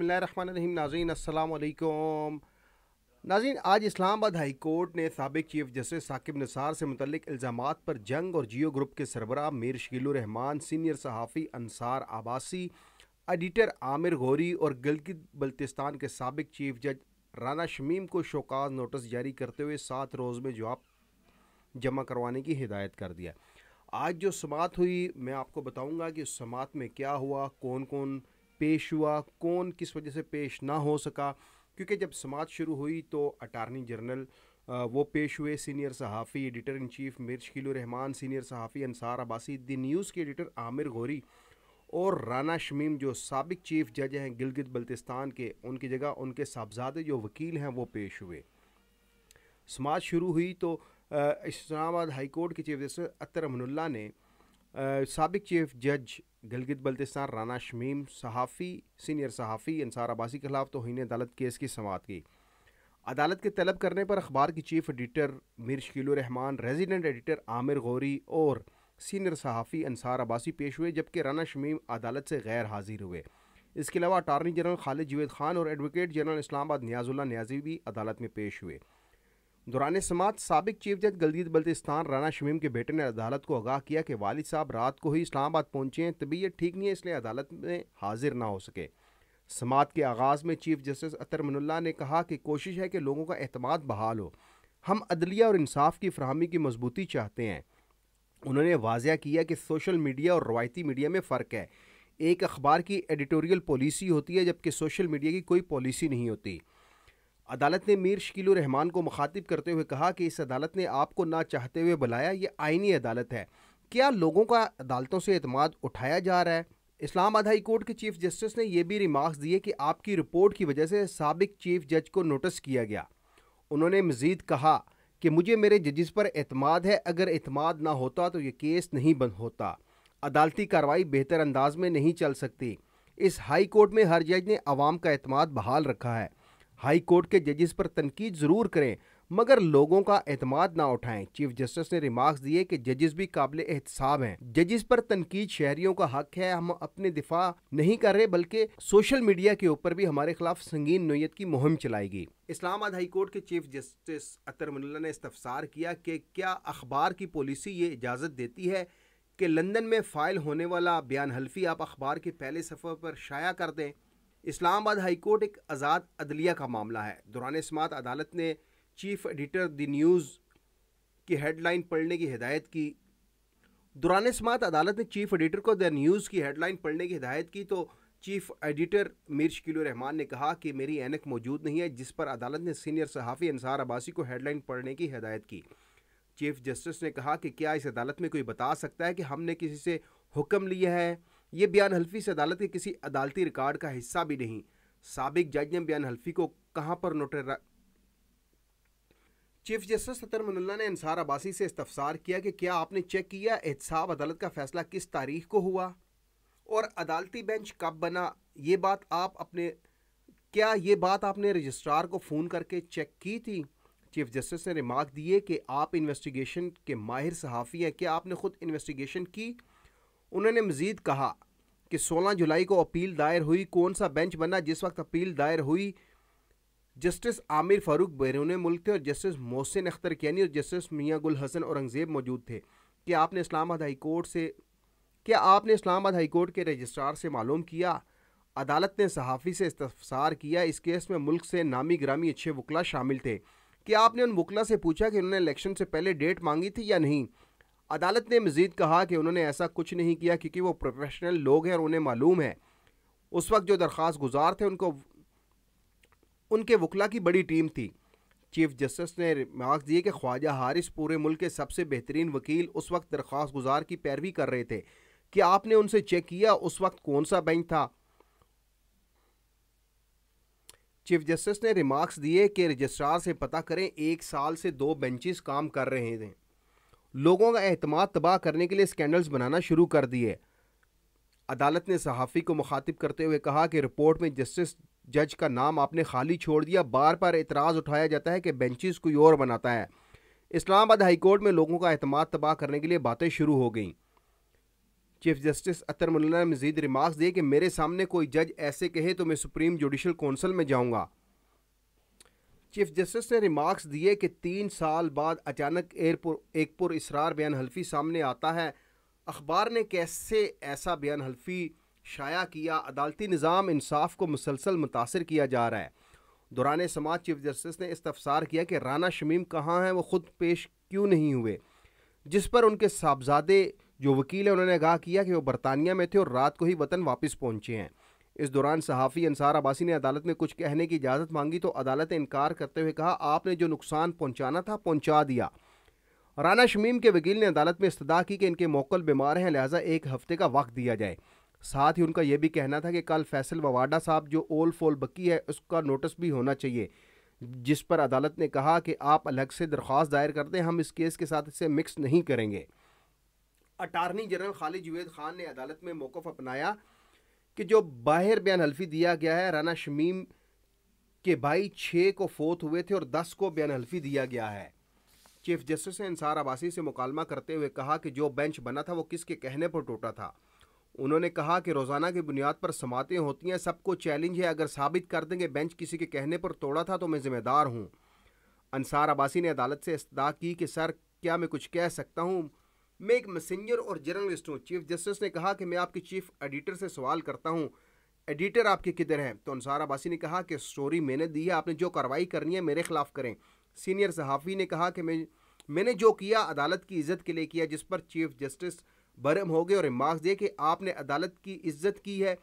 बसमीम नाजीन असलकुम नाजीन आज इस्लामाबाद हाई कोर्ट ने सबक चीफ जस्टिस साकिब निसार से मुतलिक इल्ज़ाम पर जंग और जियो ग्रुप के सरबरा मीर शकीलरहमान सीनियर सहाफ़ी अनसार आबासी एडिटर आमिर गौरी और गिलगित बल्तिस्तान के सबक चीफ जज राना शमीम को शोकाज नोटिस जारी करते हुए सात रोज़ में जवाब जमा करवाने की हिदायत कर दिया आज जो समात हुई मैं आपको बताऊँगा कि उस समात में क्या हुआ कौन कौन पेश हुआ कौन किस वजह से पेश ना हो सका क्योंकि जब समाज शुरू हुई तो अटारनी जनरल वो पेश हुए सीनियर सहाफ़ी एडिटर इन चीफ मिर रहमान सीनियर सहाफ़ी अंसार अब्बासी दी न्यूज़ के एडिटर आमिर गोरी और राना शमीम जो सबक चीफ जज हैं गिलगित बल्तिस्तान के उनकी जगह उनके साहबजादे जो वकील हैं वो पेश हुए समाज शुरू हुई तो इस्लामाबाद हाई कोर्ट के चीफ जस्टिस अतर अमनुल्ला ने सबक चीफ जज गलगित बल्तिस्तान राना शमीम सहाफ़ी सीनियर सहाफ़ी अंसार अब्बासी के खिलाफ तोहन अदालत केस की समात की अदालत के तलब करने पर अखबार की chief editor Mir Shakil Rahman resident editor Amir Ghauri और सीनियर सहाफ़ी अंसार अबासी पेश हुए जबकि राना शमीम अदालत से गैर हाजिर हुए इसके अलावा अटारनी जनरल खालिद जवेद खान और एडवोकेट जनरल इस्लामाबाद न्याजुल्ला न्याजी भी अदालत में पेश हुए दौरान समात सबक चीफ जज गलदीत बल्तिस्तान राना शमीम के बेटे ने अदालत को आगाह किया कि वालिद साहब रात को ही इस्लामाबाद पहुंचे हैं तबीयत ठीक नहीं है इसलिए अदालत में हाजिर ना हो सके समात के आगाज़ में चीफ जस्टिस अतर मनुल्ला ने कहा कि कोशिश है कि लोगों का अहतमाद बहाल हो हम अदलिया और इंसाफ की फ्राहमी की मजबूती चाहते हैं उन्होंने वाजिया किया कि सोशल मीडिया और रवायती मीडिया में फ़र्क है एक अखबार की एडिटोरियल पॉलिसी होती है जबकि सोशल मीडिया की कोई पॉलिसी नहीं होती अदालत ने मीर शकील रहमान को मुखातिब करते हुए कहा कि इस अदालत ने आपको ना चाहते हुए बुलाया ये आइनी अदालत है क्या लोगों का अदालतों से अतमाद उठाया जा रहा है इस्लामाबाद हाई कोर्ट के चीफ जस्टिस ने यह भी रिमार्क्स दिए कि आपकी रिपोर्ट की वजह से सबक चीफ जज को नोटिस किया गया उन्होंने मज़ीद कहा कि मुझे मेरे जजिस पर अतमाद है अगर अतमाद ना होता तो ये केस नहीं बंद होता अदालती कार्रवाई बेहतर अंदाज में नहीं चल सकती इस हाई कोर्ट में हर जज ने आवाम का अतमाद बहाल रखा है हाई कोर्ट के जजिस पर तनकीद ज़रूर करें मगर लोगों का एतमाद ना उठाएं चीफ जस्टिस ने रिमार्क्स दिए कि जजेस भी काबिल एहतसाब हैं जजेस पर तनकीद शहरियों का हक है हम अपने दिफा नहीं कर रहे बल्कि सोशल मीडिया के ऊपर भी हमारे खिलाफ संगीन नोयत की मुहिम चलाएगी इस्लामाबाद हाई कोर्ट के चीफ जस्टिस अतर मुल्ला ने इस्तफसार किया कि क्या अखबार की पॉलिसी ये इजाज़त देती है कि लंदन में फाइल होने वाला बयान हल्फी आप अखबार के पहले सफ़र पर शाया कर दें इस्लामाबाद हाईकोर्ट एक आज़ाद अदलिया का मामला है दौरान समात अदालत ने चीफ एडिटर द न्यूज़ की हेडलाइन पढ़ने की हिदायत की दौरान समात अदालत ने चीफ एडिटर को द न्यूज़ की हेडलाइन पढ़ने की हिदायत की तो चीफ एडिटर मीर शकील रहमान ने कहा कि मेरी एनक मौजूद नहीं है जिस पर अदालत ने सीनियर सहाफ़ी अनसार अब्बासी को हेडलाइन पढ़ने की हिदायत की चीफ जस्टिस ने कहा कि क्या इस अदालत में कोई बता सकता है कि हमने किसी से हुक्म लिया है ये बयान हल्फी से अदालत के किसी अदालती रिकॉर्ड का हिस्सा भी नहीं सबक जज ने बयान हल्फी को कहां पर नोटर चीफ जस्टिस सतर मनुल्ला ने अंसार अबासी से इस्तफसार किया कि क्या आपने चेक किया एहतसाब अदालत का फैसला किस तारीख को हुआ और अदालती बेंच कब बना ये बात आप अपने क्या ये बात आपने रजिस्ट्रार को फ़ोन करके चेक की थी चीफ जस्टिस ने रिमार्क दिए कि आप इन्वेस्टिगेशन के माहिर सहाफ़ी हैं क्या आपने ख़ुद इन्वेस्टिगेशन की उन्होंने मजीद कहा कि 16 जुलाई को अपील दायर हुई कौन सा बेंच बना जिस वक्त अपील दायर हुई जस्टिस आमिर फारूक बैरून मुल्क थे और जस्टिस मोहसिन अख्तर कैनी और जस्टिस मियाँ गुल हसन औरंगज़ेब मौजूद थे क्या आपने इस्लामाबाद हाई कोर्ट से क्या आपने इस्लामाबाद हाई कोर्ट के रजिस्ट्रार से मालूम किया अदालत ने सहाफ़ी से इस्तफसार किया इस केस में मुल्क से नामी ग्रामी अच्छे वकला शामिल थे क्या आपने उन वकला से पूछा कि उन्होंने इलेक्शन से पहले डेट मांगी थी या नहीं अदालत ने मजीद कहा कि उन्होंने ऐसा कुछ नहीं किया क्योंकि वो प्रोफेशनल लोग हैं और उन्हें मालूम है उस वक्त जो दरख्वास्त गुजार थे उनको उनके वकला की बड़ी टीम थी चीफ जस्टिस ने रिमार्क दिए कि ख्वाजा हारिस पूरे मुल्क के सबसे बेहतरीन वकील उस वक्त दरख्वास्त गुजार की पैरवी कर रहे थे कि आपने उनसे चेक किया उस वक्त कौन सा बेंच था चीफ जस्टिस ने रिमार्क्स दिए कि रजिस्ट्रार से पता करें एक साल से दो बेंचेस काम कर रहे थे लोगों का अहतमाद तबाह करने के लिए स्कैंडल्स बनाना शुरू कर दिए अदालत ने सहाफ़ी को मुखातिब करते हुए कहा कि रिपोर्ट में जस्टिस जज का नाम आपने खाली छोड़ दिया बार बार एतराज़ उठाया जाता है कि बेंचेस कोई और बनाता है इस्लामाबाद हाईकोर्ट में लोगों का अहतमाद तबाह करने के लिए बातें शुरू हो गईं चीफ जस्टिस अतर मुल्ला ने मजीद रिमार्क दिए कि मेरे सामने कोई जज ऐसे कहे तो मैं सुप्रीम जुडिशल कौंसिल में जाऊँगा चीफ जस्टिस ने रिमार्क्स दिए कि तीन साल बाद अचानक एयरपुर एक पुर इसरार बयान हल्फी सामने आता है अखबार ने कैसे ऐसा बयान हल्फी शाया किया अदालती निज़ाम इंसाफ को मुसलसल मुतासर किया जा रहा है दौरान समाज चीफ जस्टिस ने इस्तफसार किया कि राना शमीम कहाँ हैं वो ख़ुद पेश क्यों नहीं हुए जिस पर उनके साहबजादे जो वकील हैं उन्होंने आगाह किया कि वो बरतानिया में थे और रात को ही वतन वापस पहुँचे हैं इस दौरान सहाफ़ी अंसार अबासी ने अदालत में कुछ कहने की इजाज़त मांगी तो अदालत ने इनकार करते हुए कहा आपने जो नुकसान पहुँचाना था पहुँचा दिया राना शमीम के वकील ने अदालत में इस्तः की कि इनके मोकल बीमार हैं लिहाजा एक हफ्ते का वक्त दिया जाए साथ ही उनका यह भी कहना था कि कल फैसल ववाडा साहब जो ओल फोल बकी है उसका नोटिस भी होना चाहिए जिस पर अदालत ने कहा कि आप अलग से दरख्वास्त दायर कर दें हम इस केस के साथ इसे मिक्स नहीं करेंगे अटारनी जनरल खालिद जुवेद खान ने अदालत में मौकफ अपनाया कि जो बाहर बयान हल्फी दिया गया है राना शमीम के भाई छः को फोत हुए थे और दस को बयान हल्फी दिया गया है चीफ जस्टिस ने इंसार आबासी से मुकालमा करते हुए कहा कि जो बेंच बना था वो किसके कहने पर टूटा था उन्होंने कहा कि रोज़ाना की बुनियाद पर समातें होती हैं सबको चैलेंज है अगर साबित कर देंगे बेंच किसी के कहने पर तोड़ा था तो मैं ज़िम्मेदार हूँ अनसार अबासी ने अदालत से इस्तः की कि सर क्या मैं कुछ कह सकता हूँ मैं एक मैसेंजर और जर्नलिस्ट हूँ चीफ जस्टिस ने कहा कि मैं आपके चीफ एडिटर से सवाल करता हूँ एडिटर आपके किधर हैं तो अंसार अबासी ने कहा कि स्टोरी मैंने दी है आपने जो कार्रवाई करनी है मेरे खिलाफ करें सीनियर सहाफ़ी ने कहा कि मैं मैंने जो किया अदालत की इज्जत के लिए किया जिस पर चीफ जस्टिस बरम हो गए और रिमार्क दिए कि आपने अदालत की इज्जत की है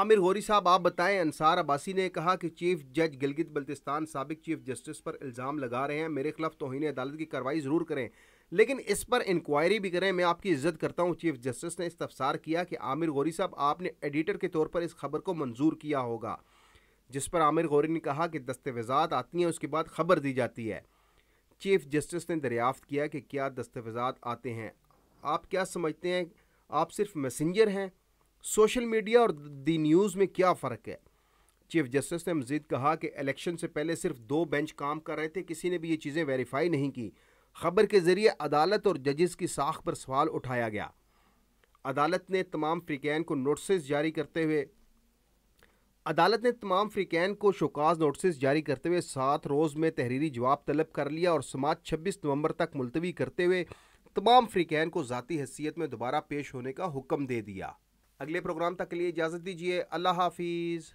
आमिर होरी साहब आप बताएं अंसार अब्बासी ने कहा कि चीफ जज गिलगित बल्तिस्तान सबक चीफ जस्टिस पर इल्ज़ाम लगा रहे हैं मेरे खिलाफ तोहनी अदालत की कार्रवाई ज़रूर करें लेकिन इस पर इंक्वायरी भी करें मैं आपकी इज्जत करता हूं चीफ जस्टिस ने इस्तफसार किया कि आमिर गौरी साहब आपने एडिटर के तौर पर इस खबर को मंजूर किया होगा जिस पर आमिर गौरी ने कहा कि दस्तावेजात आती हैं उसके बाद खबर दी जाती है चीफ जस्टिस ने दरियाफ्त किया कि क्या दस्तावेजात आते हैं आप क्या समझते हैं आप सिर्फ मैसेंजर हैं सोशल मीडिया और दी न्यूज़ में क्या फ़र्क है चीफ जस्टिस ने मजीद कहा कि इलेक्शन से पहले सिर्फ दो बेंच काम कर रहे थे किसी ने भी ये चीज़ें वेरीफाई नहीं की खबर के ज़रिए अदालत और जजेस की साख पर सवाल उठाया गया अदालत ने तमाम फ्रिकैन को नोटिस जारी करते हुए अदालत ने तमाम फ्रिकैन को शोकाज नोटिस जारी करते हुए सात रोज़ में तहरीरी जवाब तलब कर लिया और समाज छब्बीस नवंबर तक मुलतवी करते हुए तमाम फ्रिकैन को ज़ाती हैसियत में दोबारा पेश होने का हुक्म दे दिया अगले प्रोग्राम तक के लिए इजाज़त दीजिए अल्लाह हाफिज़